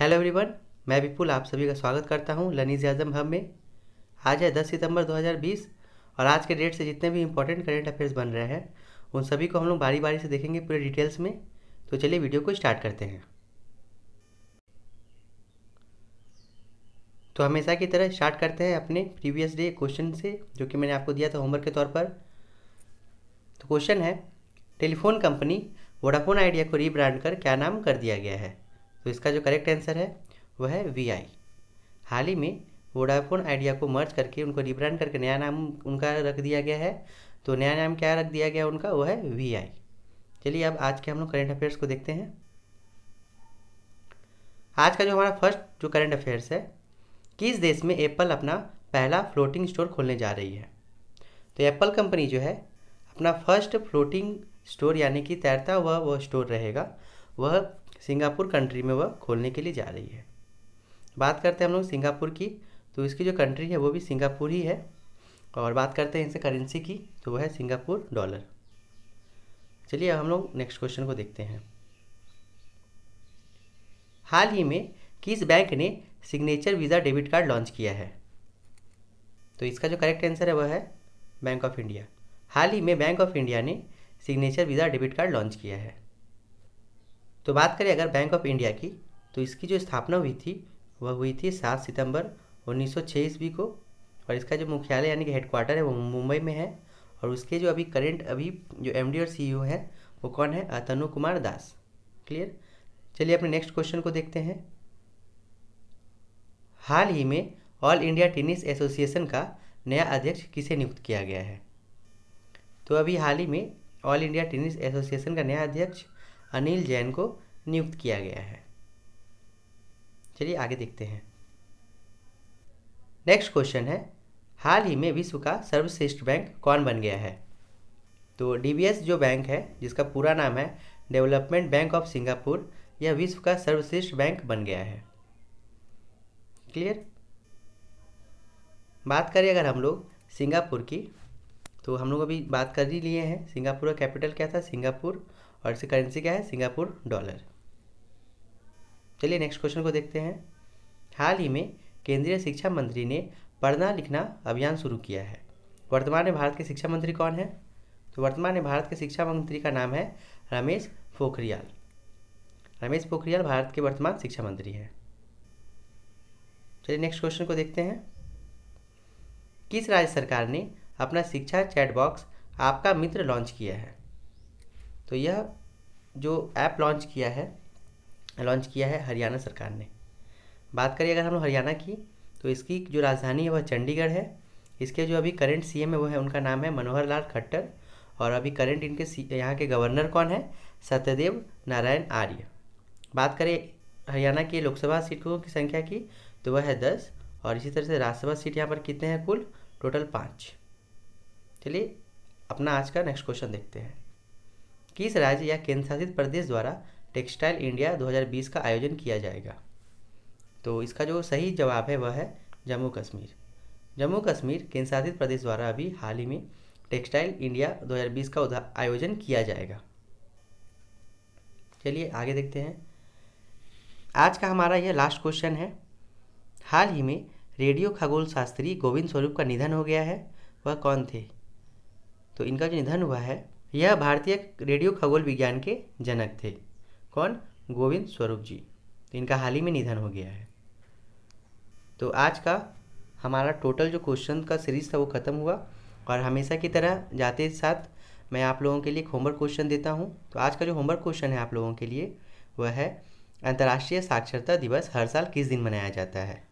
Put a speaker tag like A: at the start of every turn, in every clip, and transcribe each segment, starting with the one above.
A: hello everyone मैं विपुल आप सभी का स्वागत करता हूं लनीज आजम हब में आज है 10 सितंबर 2020 और आज के डेट से जितने भी इंपॉर्टेंट करेंट अफेयर्स बन रहे हैं उन सभी को हम लोग बारी बारी से देखेंगे पूरे डिटेल्स में तो चलिए वीडियो को स्टार्ट करते हैं तो हमेशा की तरह स्टार्ट करते हैं अपने प्रीवियस डे क्वेश्चन से जो कि मैंने आपको दिया था होमवर्क के तौर पर तो क्वेश्चन है टेलीफोन कंपनी वोडाफोन आइडिया को रीब्रांड कर क्या नाम कर दिया गया है तो इसका जो करेक्ट आंसर है वह है वी आई हाल ही में वोडाफोन आइडिया को मर्ज करके उनको रिब्रांड करके नया नाम उनका रख दिया गया है तो नया नाम क्या रख दिया गया उनका वो है वी आई चलिए अब आज के हम लोग करेंट अफेयर्स को देखते हैं आज का जो हमारा फर्स्ट जो करेंट अफेयर्स है किस देश में एप्पल अपना पहला फ्लोटिंग स्टोर खोलने जा रही है तो एप्पल कंपनी जो है अपना फर्स्ट फ्लोटिंग स्टोर यानी कि तैरता हुआ वह स्टोर रहेगा वह सिंगापुर कंट्री में वह खोलने के लिए जा रही है बात करते हैं हम लोग सिंगापुर की तो इसकी जो कंट्री है वो भी सिंगापुर ही है और बात करते हैं इनसे करेंसी की तो वह है सिंगापुर डॉलर चलिए अब हम लोग नेक्स्ट क्वेश्चन को देखते हैं हाल ही में किस बैंक ने signature Visa debit card launch किया है तो इसका जो करेक्ट आंसर है वह है बैंक ऑफ इंडिया हाल ही में बैंक ऑफ इंडिया ने signature Visa debit card launch किया है तो बात करें अगर बैंक ऑफ इंडिया की तो इसकी जो स्थापना हुई थी वह हुई थी सात सितंबर उन्नीस सौ ईस्वी को और इसका जो मुख्यालय यानी कि हेडक्वार्टर है वो मुंबई में है और उसके जो अभी करेंट अभी जो एम और सी e है वो कौन है तनु कुमार दास क्लियर चलिए अपने नेक्स्ट क्वेश्चन को देखते हैं हाल ही में ऑल इंडिया टेनिस एसोसिएशन का नया अध्यक्ष किसे नियुक्त किया गया है तो अभी हाल ही में ऑल इंडिया टेनिस एसोसिएशन का नया अध्यक्ष अनिल जैन को नियुक्त किया गया है चलिए आगे देखते हैं नेक्स्ट क्वेश्चन है हाल ही में विश्व का सर्वश्रेष्ठ बैंक कौन बन गया है तो डी जो बैंक है जिसका पूरा नाम है डेवलपमेंट बैंक ऑफ सिंगापुर यह विश्व का सर्वश्रेष्ठ बैंक बन गया है क्लियर बात करें अगर हम लोग सिंगापुर की तो हम लोग अभी बात कर ही लिए हैं सिंगापुर का कैपिटल क्या था सिंगापुर और इसकी करेंसी क्या है सिंगापुर डॉलर चलिए नेक्स्ट क्वेश्चन को देखते हैं हाल ही में केंद्रीय शिक्षा मंत्री ने पढ़ना लिखना अभियान शुरू किया है वर्तमान में भारत के शिक्षा मंत्री कौन है तो वर्तमान में भारत के शिक्षा मंत्री का नाम है रमेश पोखरियाल रमेश पोखरियाल भारत के वर्तमान शिक्षा मंत्री हैं चलिए नेक्स्ट क्वेश्चन को देखते हैं किस राज्य सरकार ने अपना शिक्षा चैट बॉक्स आपका मित्र लॉन्च किया है तो यह जो ऐप लॉन्च किया है लॉन्च किया है हरियाणा सरकार ने बात करें अगर हम लोग हरियाणा की तो इसकी जो राजधानी है वह चंडीगढ़ है इसके जो अभी करंट सीएम है वो है उनका नाम है मनोहर लाल खट्टर और अभी करंट इनके सी यहाँ के गवर्नर कौन है सत्यदेव नारायण आर्य बात करें हरियाणा की लोकसभा सीटों की संख्या की तो वह है दस और इसी तरह से राज्यसभा सीट यहाँ पर कितने हैं कुल टोटल पाँच चलिए अपना आज का नेक्स्ट क्वेश्चन देखते हैं किस राज्य या केंद्रशासित प्रदेश द्वारा टेक्सटाइल इंडिया 2020 का आयोजन किया जाएगा तो इसका जो सही जवाब है वह है जम्मू कश्मीर जम्मू कश्मीर केंद्रशासित प्रदेश द्वारा अभी हाल ही में टेक्सटाइल इंडिया 2020 का आयोजन किया जाएगा चलिए आगे देखते हैं आज का हमारा यह लास्ट क्वेश्चन है हाल ही में रेडियो खगोल शास्त्री गोविंद स्वरूप का निधन हो गया है वह कौन थे तो इनका जो निधन हुआ है यह भारतीय रेडियो खगोल विज्ञान के जनक थे कौन गोविंद स्वरूप जी तो इनका हाल ही में निधन हो गया है तो आज का हमारा टोटल जो क्वेश्चन का सीरीज था वो ख़त्म हुआ और हमेशा की तरह जाते साथ मैं आप लोगों के लिए एक होमवर्क क्वेश्चन देता हूँ तो आज का जो होमवर्क क्वेश्चन है आप लोगों के लिए वह है अंतर्राष्ट्रीय साक्षरता दिवस हर साल किस दिन मनाया जाता है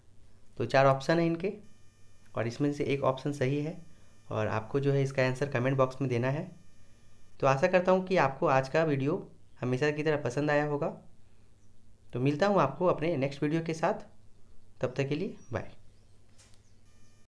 A: तो चार ऑप्शन हैं इनके और इसमें से एक ऑप्शन सही है और आपको जो है इसका आंसर कमेंट बॉक्स में देना है तो आशा करता हूँ कि आपको आज का वीडियो हमेशा की तरह पसंद आया होगा तो मिलता हूँ आपको अपने नेक्स्ट वीडियो के साथ तब तक के लिए बाय